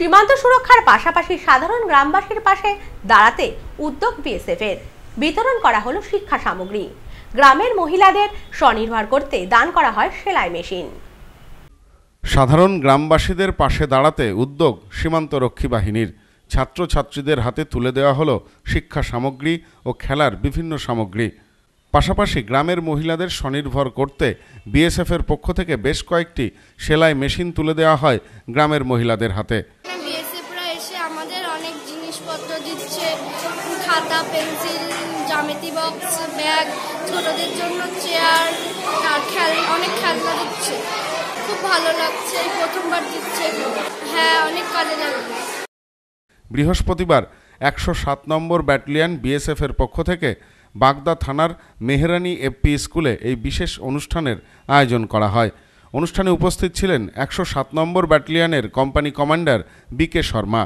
সীমান্ত সুরক্ষার পাশাপাশি সাধারণ গ্রামবাসীর পাশে দাঁড়াতে উদ্যোগ বিএসএফের বিতরণ করা হলো শিক্ষা সামগ্রী গ্রামের মহিলাদের স্বনির্ভর করতে দান করা হয় সেলাই মেশিন সাধারণ গ্রামবাসীদের পাশে দাঁড়াতে উদ্যোগ সীমান্ত রক্ষী বাহিনীর ছাত্রছাত্রীদের হাতে তুলে দেওয়া হলো শিক্ষা সামগ্রী ও খেলার বিভিন্ন সামগ্রী পাশাপাশি গ্রামের মহিলাদের স্বনির্ভর করতে বিএসএফের পক্ষ থেকে বেশ কয়েকটি সেলাই মেশিন তুলে দেওয়া হয় গ্রামের মহিলাদের হাতে জিনিসপত্র দিচ্ছে খাতা পেন্সিল জামেতি বক্স ব্যাগ ছোটদের জন্য চেয়ার আর খেল অনেক খেলনা দিচ্ছে খুব ভালো লাগছে প্রথমবার দিচ্ছে হ্যাঁ অনেক কাজে লাগবে বৃহস্পতিবার একশো সাত নম্বর ব্যাটালিয়ান বিএসএফের পক্ষ থেকে বাগদা থানার মেহরানি এফপি স্কুলে এই বিশেষ অনুষ্ঠানের আয়োজন করা হয় অনুষ্ঠানে উপস্থিত ছিলেন একশো সাত নম্বর ব্যাটালিয়ানের company commander B K Sharma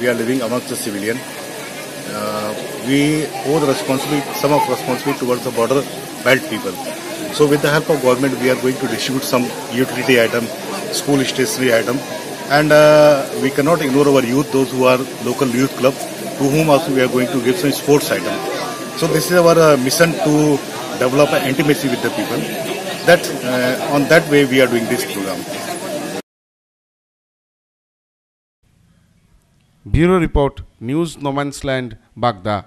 We are living amongst the civilian. Uh, we owe the responsibility, some of responsibility towards the border belt people. So with the help of government, we are going to distribute some utility item, school stationery item, and uh, we cannot ignore our youth, those who are local youth club, to whom also we are going to give some sports item. So this is our uh, mission to develop an intimacy with the people. That uh, on that way we are doing this program. Bureau Report, News No Man's Land, Baghdad.